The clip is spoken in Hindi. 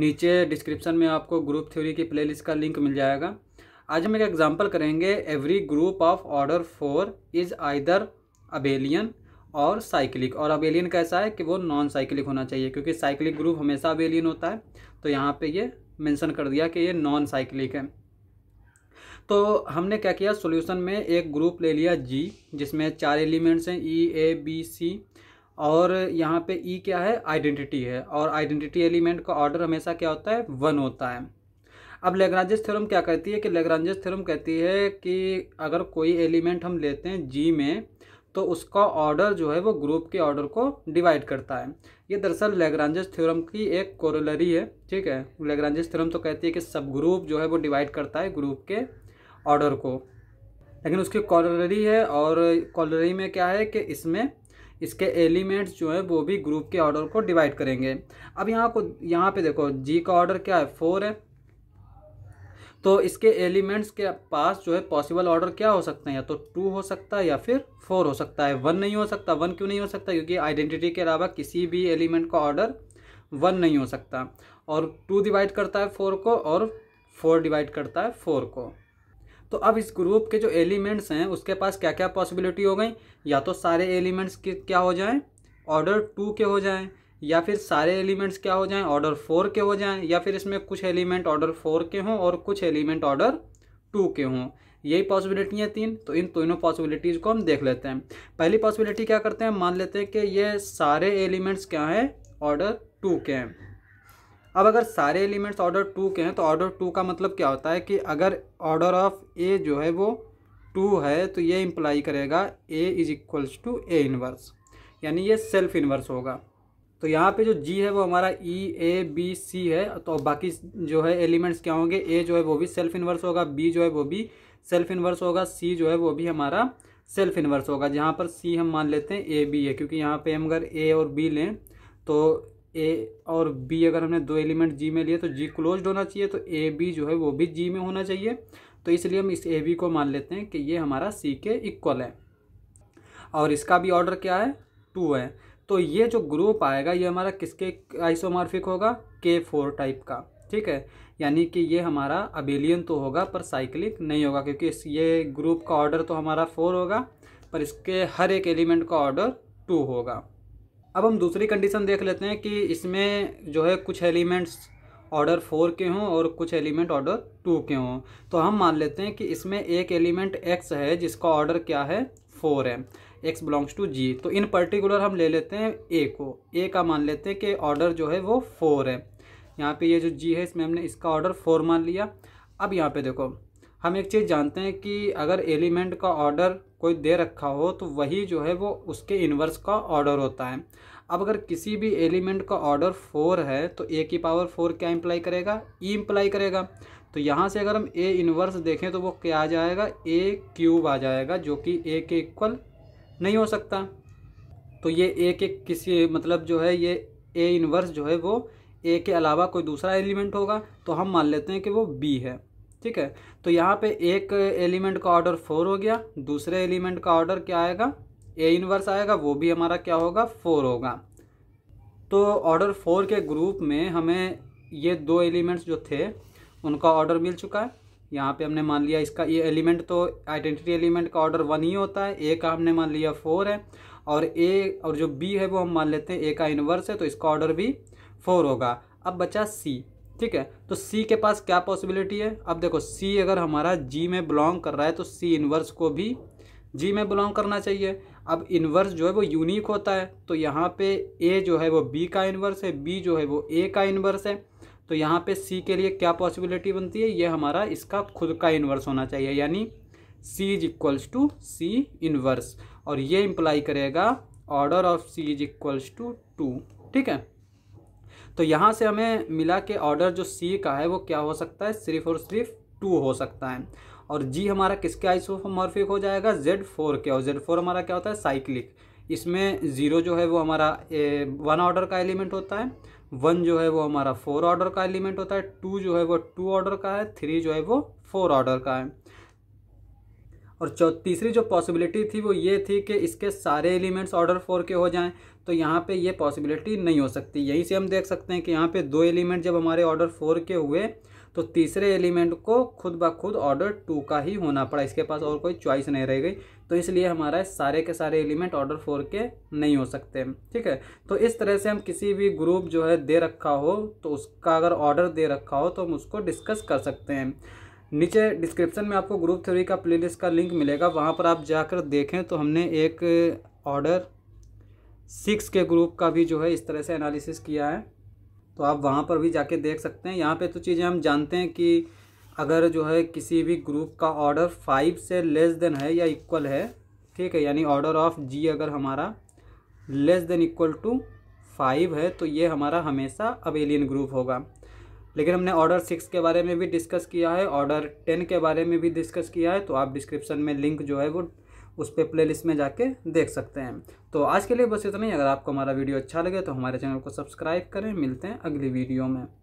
नीचे डिस्क्रिप्शन में आपको ग्रुप थ्योरी की प्लेलिस्ट का लिंक मिल जाएगा आज हम एक एग्जांपल करेंगे every group of order four is either abelian और साइक्लिक और अबेलियन कैसा है कि वो नॉन साइक्लिक होना चाहिए क्योंकि साइक्लिक ग्रुप हमेशा अबेलियन होता है तो यहाँ पे ये मेंशन कर दिया कि ये नॉन साइक्लिक है तो हमने क्या किया सॉल्यूशन में एक ग्रुप ले लिया जी जिसमें चार एलिमेंट्स हैं ई ए बी सी और यहाँ पे ई e क्या है आइडेंटिटी है और आइडेंटिटी एलिमेंट का ऑर्डर हमेशा क्या होता है वन होता है अब लेगरांजेस थ्योरम क्या कहती है कि लेग्रांजेस थ्योरम कहती है कि अगर कोई एलिमेंट हम लेते हैं जी में तो उसका ऑर्डर जो है वो ग्रुप के ऑर्डर को डिवाइड करता है ये दरअसल लेगरानजेस थ्योरम की एक कोरोलरी है ठीक है लेगरानजेस थ्योरम तो कहती है कि सब ग्रुप जो है वो डिवाइड करता है ग्रुप के ऑर्डर को लेकिन उसकी कॉलरी है और कॉलरी में क्या है कि इसमें इसके एलिमेंट्स जो है वो भी ग्रुप के ऑर्डर को डिवाइड करेंगे अब यहाँ को यहाँ पे देखो जी का ऑर्डर क्या है फोर है तो इसके एलिमेंट्स के पास जो है पॉसिबल ऑर्डर क्या हो सकते हैं या तो टू हो सकता है या फिर फोर हो सकता है वन नहीं हो सकता वन क्यों नहीं हो सकता क्योंकि आइडेंटिटी के अलावा किसी भी एलिमेंट का ऑर्डर वन नहीं हो सकता और टू डिवाइड करता है फोर को और फोर डिवाइड करता है फोर को तो अब इस ग्रुप के जो एलिमेंट्स हैं उसके पास क्या क्या पॉसिबिलिटी हो गई या तो सारे एलिमेंट्स के क्या हो जाएं ऑर्डर टू के हो जाएं या फिर सारे एलिमेंट्स क्या हो जाएं ऑर्डर फोर के हो जाएं या फिर इसमें कुछ एलिमेंट ऑर्डर फोर के हों और कुछ एलिमेंट ऑर्डर टू के हों यही पॉसिबिलिटी है तीन तो इन तीनों पॉसिबिलिटीज़ को हम देख लेते हैं पहली पॉसिबिलिटी क्या करते हैं मान लेते हैं कि ये सारे एलिमेंट्स क्या हैं ऑर्डर टू के हैं अब अगर सारे एलिमेंट्स ऑर्डर टू के हैं तो ऑर्डर टू का मतलब क्या होता है कि अगर ऑर्डर ऑफ ए जो है वो टू है तो ये इम्प्लाई करेगा A is equals to A inverse यानी ये सेल्फ इनवर्स होगा तो यहाँ पे जो जी है वो हमारा ई ए बी सी है तो बाकी जो है एलिमेंट्स क्या होंगे ए जो है वो भी सेल्फ इनवर्स होगा बी जो है वो भी सेल्फ इनवर्स होगा सी जो है वो भी हमारा सेल्फ इनवर्स होगा जहाँ पर सी हम मान लेते हैं ए बी है क्योंकि यहाँ पे हम अगर ए और बी लें तो ए और बी अगर हमने दो एलिमेंट जी में लिए तो जी क्लोज होना चाहिए तो ए बी जो है वो भी जी में होना चाहिए तो इसलिए हम इस ए बी को मान लेते हैं कि ये हमारा सी के इक्वल है और इसका भी ऑर्डर क्या है टू है तो ये जो ग्रुप आएगा ये हमारा किसके आइसोमार्फिक होगा के फोर टाइप का ठीक है यानी कि ये हमारा अबेलियन तो होगा पर साइक्लिक नहीं होगा क्योंकि इस ये ग्रुप का ऑर्डर तो हमारा फोर होगा पर इसके हर एक एलिमेंट का ऑर्डर टू होगा अब हम दूसरी कंडीशन देख लेते हैं कि इसमें जो है कुछ एलिमेंट्स ऑर्डर फोर के हों और कुछ एलिमेंट ऑर्डर टू के हों तो हम मान लेते हैं कि इसमें एक एलिमेंट एक्स है जिसका ऑर्डर क्या है फोर है एक्स बिलोंग्स टू जी तो इन पर्टिकुलर हम ले लेते हैं ए को ए का मान लेते हैं कि ऑर्डर जो है वो फोर है यहाँ पे ये जो जी है इसमें हमने इसका ऑर्डर फोर मान लिया अब यहाँ पे देखो हम एक चीज़ जानते हैं कि अगर एलिमेंट का ऑर्डर कोई दे रखा हो तो वही जो है वो उसके इन्वर्स का ऑर्डर होता है अब अगर किसी भी एलिमेंट का ऑर्डर फोर है तो ए की पावर फोर क्या इम्प्लाई करेगा ई e इम्प्लाई करेगा तो यहाँ से अगर हम ए इन्वर्स देखें तो वो क्या आ जाएगा ए क्यूब आ जाएगा जो कि ए के इक्वल नहीं हो सकता तो ये ए के किसी मतलब जो है ये ए इन्वर्स जो है वो ए के अलावा कोई दूसरा एलिमेंट होगा तो हम मान लेते हैं कि वो बी है ठीक है तो यहाँ पे एक एलिमेंट का ऑर्डर फोर हो गया दूसरे एलिमेंट का ऑर्डर क्या आएगा ए इनवर्स आएगा वो भी हमारा क्या होगा फोर होगा तो ऑर्डर फोर के ग्रुप में हमें ये दो एलिमेंट्स जो थे उनका ऑर्डर मिल चुका है यहाँ पे हमने मान लिया इसका ये एलिमेंट तो आइडेंटिटी एलिमेंट का ऑर्डर वन ही होता है ए का हमने मान लिया फोर है और ए और जो बी है वो हम मान लेते हैं ए का इनवर्स है तो इसका ऑर्डर भी फोर होगा अब बचा सी ठीक है तो सी के पास क्या पॉसिबिलिटी है अब देखो सी अगर हमारा जी में बिलोंग कर रहा है तो सी इनवर्स को भी जी में बिलोंग करना चाहिए अब इन्वर्स जो है वो यूनिक होता है तो यहाँ पे ए जो है वो बी का इनवर्स है बी जो है वो ए का इनवर्स है तो यहाँ पे सी के लिए क्या पॉसिबिलिटी बनती है ये हमारा इसका खुद का इन्वर्स होना चाहिए यानी C is equals to C inverse और ये इम्प्लाई करेगा order of C is equals to two ठीक है तो यहाँ से हमें मिला के ऑर्डर जो सी का है वो क्या हो सकता है सिर्फ और सिर्फ टू हो सकता है और जी हमारा किसके आइसोमॉर्फिक हो जाएगा जेड फोर के और जेड फोर हमारा क्या होता है साइक्लिक इसमें ज़ीरो जो है वो हमारा वन ऑर्डर का एलिमेंट होता है वन जो है वो हमारा फोर ऑर्डर का एलिमेंट होता है टू जो है वो टू ऑर्डर का है थ्री जो है वो फोर ऑर्डर का है और तीसरी जो पॉसिबिलिटी थी वो ये थी कि इसके सारे एलिमेंट्स ऑर्डर फोर के हो जाएं तो यहाँ पे ये पॉसिबिलिटी नहीं हो सकती यहीं से हम देख सकते हैं कि यहाँ पे दो एलिमेंट जब हमारे ऑर्डर फोर के हुए तो तीसरे एलिमेंट को खुद ब खुद ऑर्डर टू का ही होना पड़ा इसके पास और कोई चॉइस नहीं रह गई तो इसलिए हमारा सारे के सारे एलिमेंट ऑर्डर फोर के नहीं हो सकते ठीक है तो इस तरह से हम किसी भी ग्रुप जो है दे रखा हो तो उसका अगर ऑर्डर दे रखा हो तो हम उसको डिस्कस कर सकते हैं नीचे डिस्क्रिप्शन में आपको ग्रुप थ्योरी का प्लेलिस्ट का लिंक मिलेगा वहाँ पर आप जाकर देखें तो हमने एक ऑर्डर सिक्स के ग्रुप का भी जो है इस तरह से एनालिसिस किया है तो आप वहाँ पर भी जाके देख सकते हैं यहाँ पे तो चीज़ें हम जानते हैं कि अगर जो है किसी भी ग्रुप का ऑर्डर फाइव से लेस देन है या इक्वल है ठीक है यानी ऑर्डर ऑफ जी अगर हमारा less than equal to five है तो ये हमारा हमेशा अबेलियन ग्रुप होगा लेकिन हमने ऑर्डर सिक्स के बारे में भी डिस्कस किया है ऑर्डर टेन के बारे में भी डिस्कस किया है तो आप डिस्क्रिप्शन में लिंक जो है वो उस पर प्ले लिस्ट में जाके देख सकते हैं तो आज के लिए बस इतना ही अगर आपको हमारा वीडियो अच्छा लगे तो हमारे चैनल को सब्सक्राइब करें मिलते हैं अगली वीडियो में